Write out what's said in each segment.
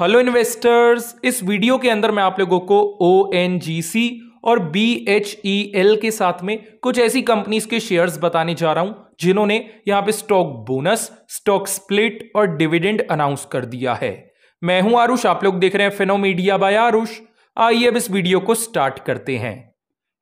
hello investors इस video के अंदर मैं आप लोगों को ओ एन जी सी और बी एच ई एल के साथ में कुछ ऐसी कंपनीज के शेयर्स बताने जा रहा हूं जिन्होंने यहां पे स्टॉक बोनस स्टॉक स्प्लिट और डिविडेंड अनाउंस कर दिया है मैं हूं आरुष आप लोग देख रहे हैं मीडिया बाय आरुष आइए अब इस वीडियो को स्टार्ट करते हैं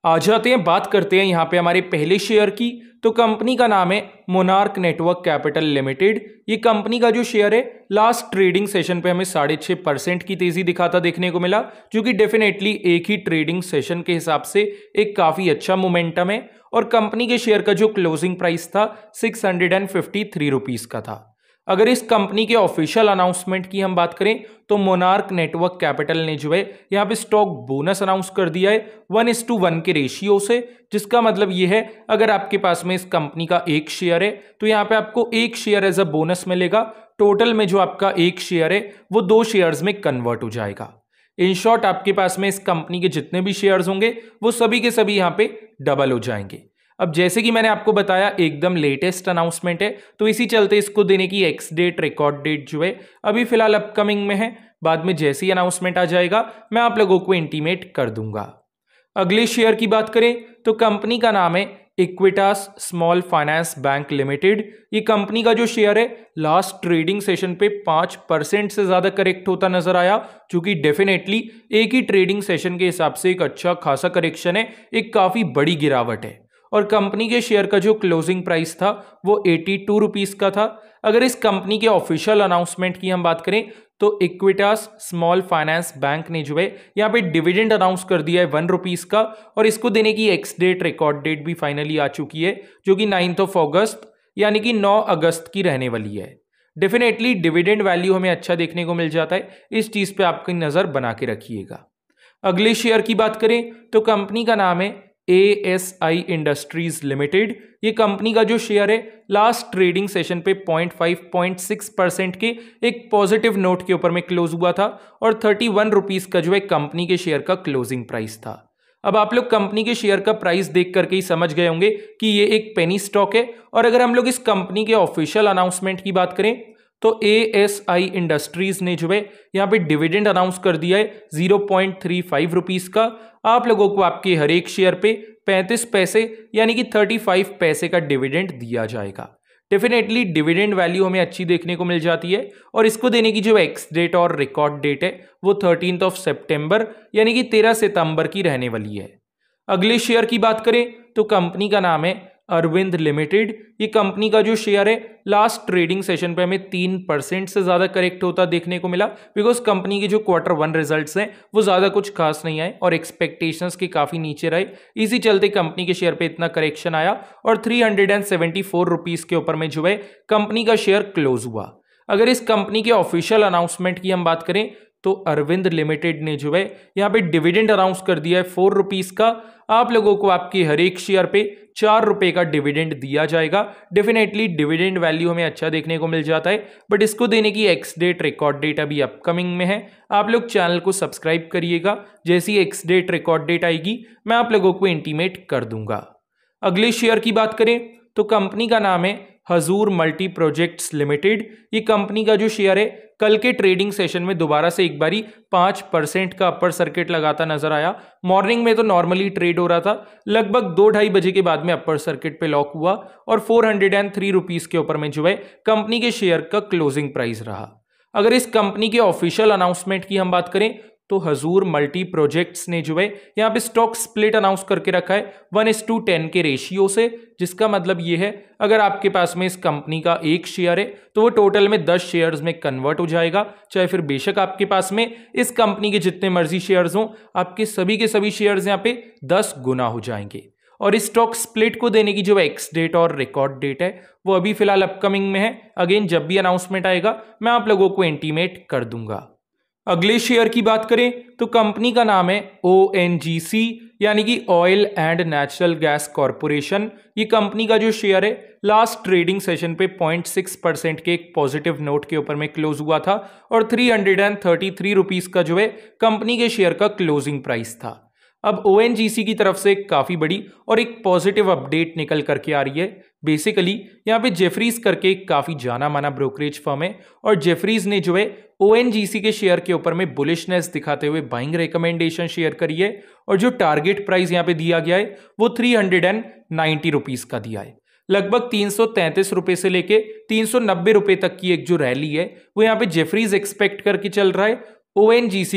आ जाते हैं बात करते हैं यहाँ पे हमारे पहले शेयर की तो कंपनी का नाम है मोनार्क नेटवर्क कैपिटल लिमिटेड ये कंपनी का जो शेयर है लास्ट ट्रेडिंग सेशन पे हमें साढ़े छः परसेंट की तेज़ी दिखाता देखने को मिला जो कि डेफिनेटली एक ही ट्रेडिंग सेशन के हिसाब से एक काफ़ी अच्छा मोमेंटम है और कंपनी के शेयर का जो क्लोजिंग प्राइस था six hundred and fifty three rupees का था अगर इस कंपनी के ऑफिशियल अनाउंसमेंट की हम बात करें तो मोनार्क नेटवर्क कैपिटल ने जो है यहाँ पे स्टॉक बोनस अनाउंस कर दिया है वन इस टू वन के रेशियो से जिसका मतलब ये है अगर आपके पास में इस कंपनी का एक शेयर है तो यहाँ पे आपको एक शेयर एज अ बोनस मिलेगा टोटल में जो आपका एक शेयर है वो दो शेयर्स में कन्वर्ट हो जाएगा इन शॉर्ट आपके पास में इस कंपनी के जितने भी शेयर्स होंगे वो सभी के सभी यहाँ पे डबल हो जाएंगे अब जैसे कि मैंने आपको बताया एकदम लेटेस्ट अनाउंसमेंट है तो इसी चलते इसको देने की एक्स डेट रिकॉर्ड डेट जो है अभी फिलहाल अपकमिंग में है बाद में जैसे ही अनाउंसमेंट आ जाएगा मैं आप लोगों को इंटीमेट कर दूंगा अगले शेयर की बात करें तो कंपनी का नाम है Equitas Small Finance Bank Limited ये कंपनी का जो शेयर है लास्ट ट्रेडिंग सेशन पे पाँच परसेंट से ज़्यादा करेक्ट होता नजर आया क्योंकि डेफिनेटली एक ही ट्रेडिंग सेशन के हिसाब से एक अच्छा खासा करेक्शन है एक काफ़ी बड़ी गिरावट है और कंपनी के शेयर का जो क्लोजिंग प्राइस था वो एटी टू रुपीज़ का था अगर इस कंपनी के ऑफिशियल अनाउंसमेंट की हम बात करें तो इक्विटास स्मॉल फाइनेंस बैंक ने जो है यहाँ पे डिविडेंड अनाउंस कर दिया है वन रुपीज़ का और इसको देने की एक्स डेट रिकॉर्ड डेट भी फाइनली आ चुकी है जो कि नाइन्थ ऑफ अगस्त यानी कि नौ अगस्त की रहने वाली है डेफिनेटली डिविडेंड वैल्यू हमें अच्छा देखने को मिल जाता है इस चीज़ पर आपकी नज़र बना के रखिएगा अगले शेयर की बात करें तो कंपनी का नाम है A S I Industries Limited ये कंपनी का जो शेयर है लास्ट ट्रेडिंग सेशन पे 0.5.6 परसेंट के एक पॉजिटिव नोट के ऊपर में क्लोज हुआ था और थर्टी वन रुपीज़ का जो है कंपनी के शेयर का क्लोजिंग प्राइस था अब आप लोग कंपनी के शेयर का प्राइस देख करके ही समझ गए होंगे कि ये एक पेनी स्टॉक है और अगर हम लोग इस कंपनी के ऑफिशियल अनाउंसमेंट की बात करें तो ए एस आई इंडस्ट्रीज ने जो है यहाँ पे डिविडेंड अनाउंस कर दिया है zero point three five rupees का आप लोगों को आपके हर एक शेयर पे पैंतीस पैसे यानी कि थर्टी फाइव पैसे का डिविडेंड दिया जाएगा डेफिनेटली डिविडेंड वैल्यू हमें अच्छी देखने को मिल जाती है और इसको देने की जो एक्स डेट और रिकॉर्ड डेट है वो थर्टीन ऑफ सेप्टेम्बर यानी कि तेरह सितंबर की रहने वाली है अगले शेयर की बात करें तो कंपनी का नाम है अरविंद लिमिटेड ये कंपनी का जो शेयर है लास्ट ट्रेडिंग सेशन पे हमें तीन परसेंट से ज़्यादा करेक्ट होता देखने को मिला बिकॉज कंपनी के जो क्वार्टर वन रिजल्ट्स हैं वो ज़्यादा कुछ खास नहीं आए और एक्सपेक्टेशंस के काफ़ी नीचे रहे इसी चलते कंपनी के शेयर पे इतना करेक्शन आया और three hundred and seventy four rupees के ऊपर में जो है कंपनी का शेयर क्लोज हुआ अगर इस कंपनी के ऑफिशियल अनाउंसमेंट की हम बात करें तो अरविंद लिमिटेड ने जो है यहाँ पे डिविडेंड अनाउंस कर दिया है फोर रुपीज़ का आप लोगों को आपकी हर एक शेयर पे चार रुपए का डिविडेंड दिया जाएगा डेफिनेटली डिविडेंड वैल्यू हमें अच्छा देखने को मिल जाता है बट इसको देने की एक्स डेट रिकॉर्ड डेट अभी अपकमिंग में है आप लोग चैनल को सब्सक्राइब करिएगा जैसी एक्स डेट रिकॉर्ड डेट आएगी मैं आप लोगों को इंटीमेट कर दूंगा अगले शेयर की बात करें तो कंपनी का नाम है हजूर मल्टी प्रोजेक्ट्स लिमिटेड ये कंपनी का जो शेयर है कल के ट्रेडिंग सेशन में दोबारा से एक बारी पाँच परसेंट का अपर सर्किट लगाता नजर आया मॉर्निंग में तो नॉर्मली ट्रेड हो रहा था लगभग दो ढाई बजे के बाद में अपर सर्किट पे लॉक हुआ और four hundred and three rupees के ऊपर में जो है कंपनी के शेयर का क्लोजिंग प्राइस रहा अगर इस कंपनी के ऑफिशियल अनाउंसमेंट की हम बात करें तो हजूर मल्टी प्रोजेक्ट्स ने जो है यहाँ पे स्टॉक स्प्लिट अनाउंस करके रखा है वन इज टू टेन के रेशियो से जिसका मतलब ये है अगर आपके पास में इस कंपनी का एक शेयर है तो वो टोटल में दस शेयर्स में कन्वर्ट हो जाएगा चाहे फिर बेशक आपके पास में इस कंपनी के जितने मर्जी शेयर्स हों आपके सभी के सभी शेयर्स यहाँ पे दस गुना हो जाएंगे और इस स्टॉक स्प्लिट को देने की जो एक्स डेट और रिकॉर्ड डेट है वो अभी फिलहाल अपकमिंग में है अगेन जब भी अनाउंसमेंट आएगा मैं आप लोगों को एंटीमेट कर दूंगा अगले शेयर की बात करें तो कंपनी का नाम है ओ यानी कि Oil and Natural Gas Corporation ये कंपनी का जो शेयर है लास्ट ट्रेडिंग सेशन पे 0.6 परसेंट के एक पॉजिटिव नोट के ऊपर में क्लोज हुआ था और three hundred and thirty three rupees का जो है कंपनी के शेयर का क्लोजिंग प्राइस था अब ओ की तरफ से काफ़ी बड़ी और एक पॉजिटिव अपडेट निकल करके आ रही है बेसिकली यहाँ पे जेफरीज करके काफ़ी जाना माना ब्रोकरेज फर्म है और जेफरीज ने जो है ओ के शेयर के ऊपर में बुलिशनेस दिखाते हुए बाइंग रिकमेंडेशन शेयर करी है और जो टारगेट प्राइस यहाँ पे दिया गया है वो three hundred and ninety rupees का दिया है लगभग तीन सौ रुपये से लेके तीन सौ रुपये तक की एक जो रैली है वो यहाँ पे जेफरीज एक्सपेक्ट करके चल रहा है ओ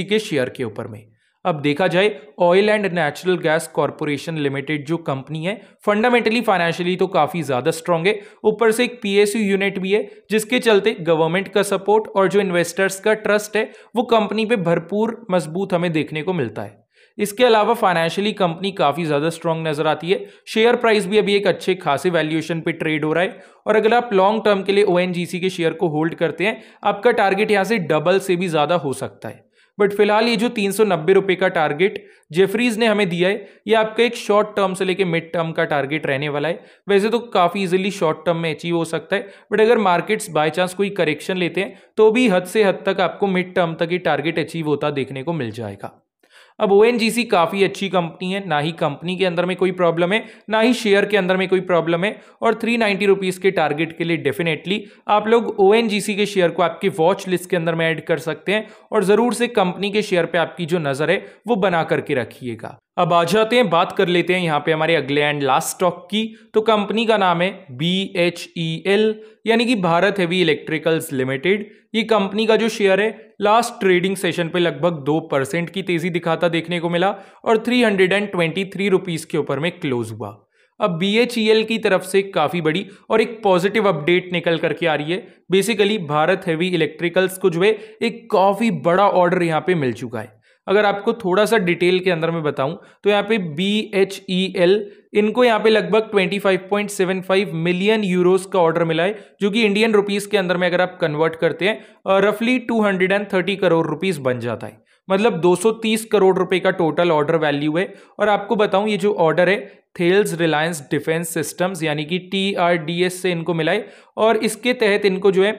के शेयर के ऊपर में अब देखा जाए Oil and Natural Gas Corporation Limited जो कंपनी है फंडामेंटली फाइनेंशियली तो काफ़ी ज़्यादा स्ट्रांग है ऊपर से एक पीएसयू यूनिट भी है जिसके चलते गवर्नमेंट का सपोर्ट और जो इन्वेस्टर्स का ट्रस्ट है वो कंपनी पे भरपूर मजबूत हमें देखने को मिलता है इसके अलावा फाइनेंशियली कंपनी काफ़ी ज़्यादा स्ट्रॉन्ग नज़र आती है शेयर प्राइस भी अभी एक अच्छे खासे वैल्यूएशन पे ट्रेड हो रहा है और अगर आप लॉन्ग टर्म के लिए ओ के शेयर को होल्ड करते हैं आपका टारगेट यहाँ से डबल से भी ज़्यादा हो सकता है बट फिलहाल ये जो तीन सौ नब्बे रुपये का टारगेट जेफरीज ने हमें दिया है ये आपका एक शॉर्ट टर्म से लेके मिड टर्म का टारगेट रहने वाला है वैसे तो काफ़ी इजीली शॉर्ट टर्म में अचीव हो सकता है बट अगर मार्केट्स बाय चांस कोई करेक्शन लेते हैं तो भी हद से हद तक आपको मिड टर्म तक ये टारगेट अचीव होता देखने को मिल जाएगा अब ओ काफ़ी अच्छी कंपनी है ना ही कंपनी के अंदर में कोई प्रॉब्लम है ना ही शेयर के अंदर में कोई प्रॉब्लम है और थ्री नाइन्टी रुपीज़ के टारगेट के लिए डेफिनेटली आप लोग ओ के शेयर को आपकी वॉच लिस्ट के अंदर में ऐड कर सकते हैं और ज़रूर से कंपनी के शेयर पर आपकी जो नज़र है वो बना करके रखिएगा अब आ जाते हैं बात कर लेते हैं यहाँ पे हमारे अगले एंड लास्ट स्टॉक की तो कंपनी का नाम है बी एच ई एल यानी कि भारत हैवी इलेक्ट्रिकल्स लिमिटेड ये कंपनी का जो शेयर है लास्ट ट्रेडिंग सेशन पे लगभग दो परसेंट की तेजी दिखाता देखने को मिला और three hundred and twenty three rupees के ऊपर में क्लोज हुआ अब बी एच ई एल की तरफ से काफ़ी बड़ी और एक पॉजिटिव अपडेट निकल करके आ रही है बेसिकली भारत हैवी इलेक्ट्रिकल्स को जो है एक काफ़ी बड़ा ऑर्डर यहाँ पे मिल चुका है अगर आपको थोड़ा सा डिटेल के अंदर मैं बताऊं तो यहाँ पे बी एच ई एल इनको यहाँ पे लगभग 25.75 मिलियन यूरोस का ऑर्डर मिला है जो कि इंडियन रुपीस के अंदर में अगर आप कन्वर्ट करते हैं रफली 230 करोड़ रुपीस बन जाता है मतलब 230 करोड़ रुपए का टोटल ऑर्डर वैल्यू है और आपको बताऊं ये जो ऑर्डर है थेल्स रिलायंस डिफेंस सिस्टम्स यानी कि टी से इनको मिलाए और इसके तहत इनको जो है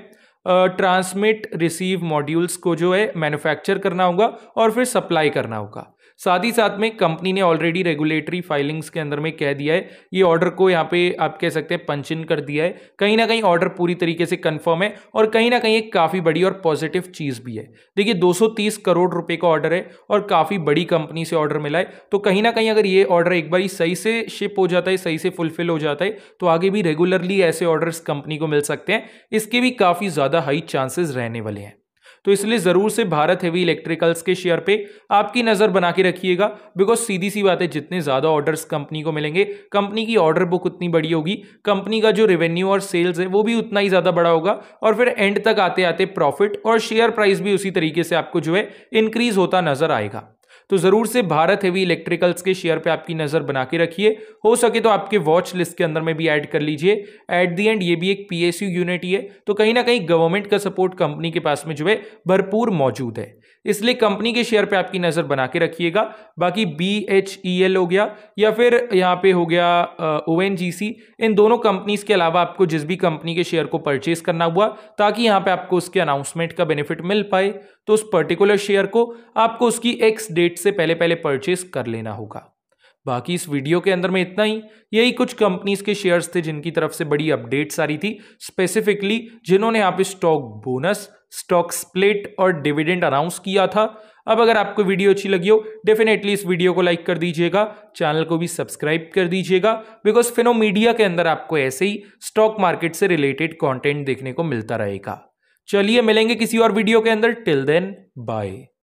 ट्रांसमिट रिसीव मॉड्यूल्स को जो है मैन्युफैक्चर करना होगा और फिर सप्लाई करना होगा साथ ही साथ में कंपनी ने ऑलरेडी रेगुलेटरी फाइलिंग्स के अंदर में कह दिया है ये ऑर्डर को यहाँ पे आप कह सकते हैं पंच इन कर दिया है कहीं ना कहीं ऑर्डर पूरी तरीके से कंफर्म है और कहीं ना कहीं एक काफ़ी बड़ी और पॉजिटिव चीज़ भी है देखिए 230 करोड़ रुपए का ऑर्डर है और काफ़ी बड़ी कंपनी से ऑर्डर मिला है तो कहीं ना कहीं अगर ये ऑर्डर एक बार सही से शिप हो जाता है सही से फुलफिल हो जाता है तो आगे भी रेगुलरली ऐसे ऑर्डर्स कंपनी को मिल सकते हैं इसके भी काफ़ी ज़्यादा हाई चांसेज रहने वाले हैं तो इसलिए ज़रूर से भारत हैवी इलेक्ट्रिकल्स के शेयर पे आपकी नज़र बना के रखिएगा बिकॉज सीधी सी बात है जितने ज़्यादा ऑर्डर्स कंपनी को मिलेंगे कंपनी की ऑर्डर बुक उतनी बड़ी होगी कंपनी का जो रेवेन्यू और सेल्स है वो भी उतना ही ज़्यादा बड़ा होगा और फिर एंड तक आते आते प्रॉफिट और शेयर प्राइस भी उसी तरीके से आपको जो है इंक्रीज होता नज़र आएगा तो ज़रूर से भारत हेवी इलेक्ट्रिकल्स के शेयर पे आपकी नज़र बना के रखिए हो सके तो आपके वॉच लिस्ट के अंदर में भी ऐड कर लीजिए एट दी एंड ये भी एक पीएसयू यूनिट ही है तो कहीं ना कहीं गवर्नमेंट का सपोर्ट कंपनी के पास में जो है भरपूर मौजूद है इसलिए कंपनी के शेयर पे आपकी नज़र बना के रखिएगा बाकी बी एच ई एल हो गया या फिर यहाँ पे हो गया ओ एन जी सी इन दोनों कंपनीज़ के अलावा आपको जिस भी कंपनी के शेयर को परचेज करना हुआ ताकि यहाँ पे आपको उसके अनाउंसमेंट का बेनिफिट मिल पाए तो उस पर्टिकुलर शेयर को आपको उसकी एक्स डेट से पहले पहले परचेज कर लेना होगा बाकी इस वीडियो के अंदर में इतना ही यही कुछ कंपनीज के शेयर्स थे जिनकी तरफ से बड़ी अपडेट्स आ रही थी स्पेसिफिकली जिन्होंने आप स्टॉक बोनस स्टॉक स्प्लिट और डिविडेंड अनाउंस किया था अब अगर आपको वीडियो अच्छी लगी हो डेफिनेटली इस वीडियो को लाइक कर दीजिएगा चैनल को भी सब्सक्राइब कर दीजिएगा बिकॉज फिनो मीडिया के अंदर आपको ऐसे ही स्टॉक मार्केट से रिलेटेड कॉन्टेंट देखने को मिलता रहेगा चलिए मिलेंगे किसी और वीडियो के अंदर टिल देन बाय